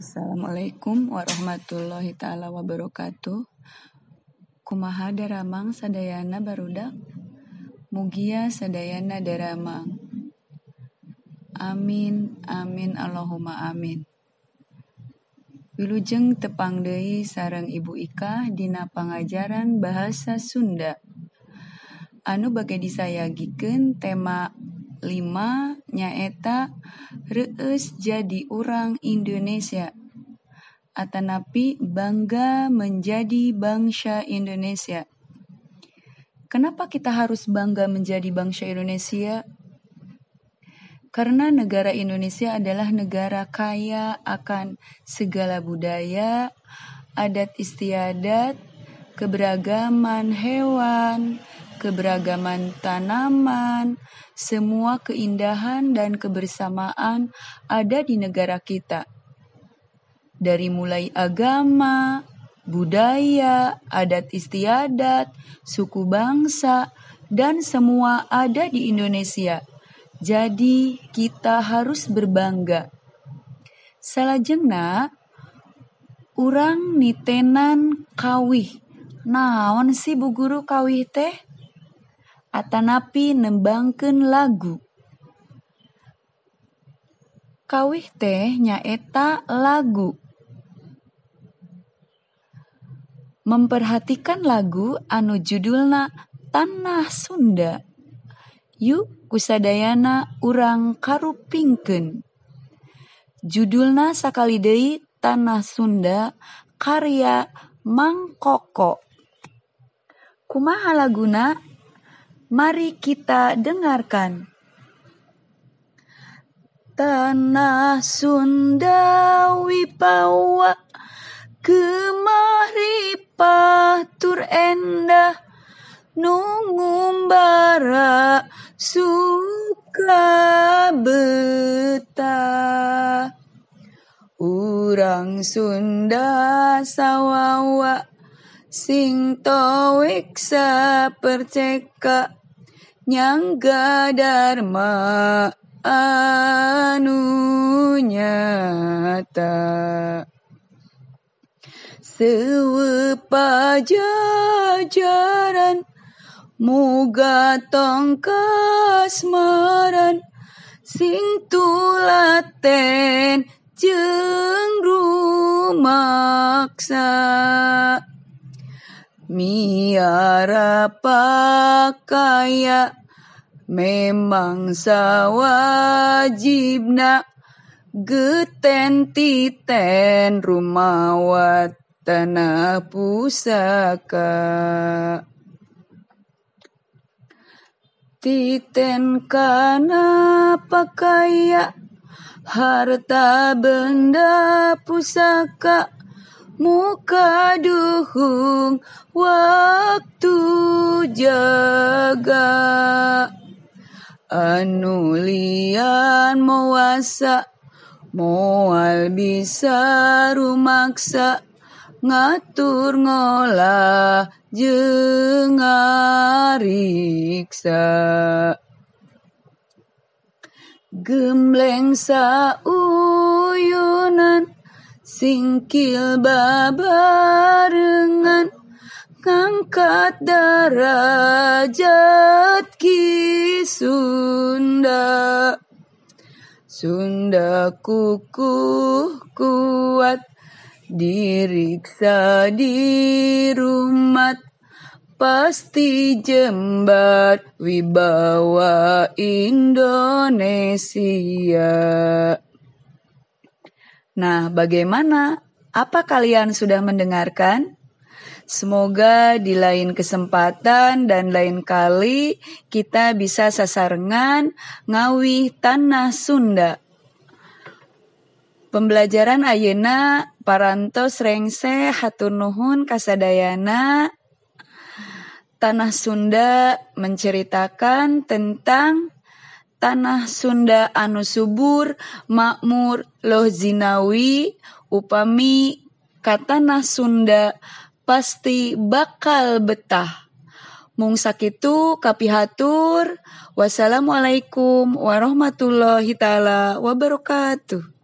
Assalamualaikum warahmatullahi taala wabarakatuh. Kumaha daramang sadayana barudak? Mugia sadayana daramang. Amin, amin Allahumma amin. Wilujeng tepang deui sareng Ibu Ika dina pangajaran bahasa Sunda. Anu bage disayagikeun tema lima nyaeta reus jadi orang Indonesia atanapi bangga menjadi bangsa Indonesia. Kenapa kita harus bangga menjadi bangsa Indonesia? Karena negara Indonesia adalah negara kaya akan segala budaya, adat istiadat, keberagaman hewan, keberagaman tanaman, semua keindahan dan kebersamaan ada di negara kita. Dari mulai agama, budaya, adat istiadat, suku bangsa, dan semua ada di Indonesia. Jadi, kita harus berbangga. Salajengna, urang nitenan kawih. Naon sih bu guru kawih teh? Atanapi nembangken lagu. Kawih teh nyaeta lagu. Memperhatikan lagu anu judulna Tanah Sunda. Yuk kusadayana urang karupingken. Judulna sakali deui Tanah Sunda karya Mang Koko. Kumaha laguna Mari kita dengarkan. Tanah Sunda Wipawa Kemari patur endah Nungumbara suka betah Urang Sunda sawawa sing towik sepercekak nyangga dharma anu nyata Sewepa pajajaran muga tongkas maran Sing tulaten jeng rumaksan miara pakaya memang sawajibna geten titen rumawat tanah pusaka titen kana pakaya harta benda pusaka muka duhu waktu jaga anulian mewasa moal bisa rumaksa ngatur ngolah jengariksa, Gembleng sauyunan singkil babarengan Kangkat derajat Ki Sunda Sunda kukuh kuat Diriksa di rumah Pasti jembat wibawa Indonesia. Nah, bagaimana? Apa kalian sudah mendengarkan? Semoga di lain kesempatan dan lain kali kita bisa sasarengan ngawi tanah Sunda. Pembelajaran Ayena parantos rengse Hatunuhun kasadayana Tanah Sunda menceritakan tentang tanah Sunda anu subur, makmur, loh zinawi, upami, katanah Sunda pasti bakal betah. Mung sakitu kapihatur. Wassalamualaikum warahmatullahi taala wabarakatuh.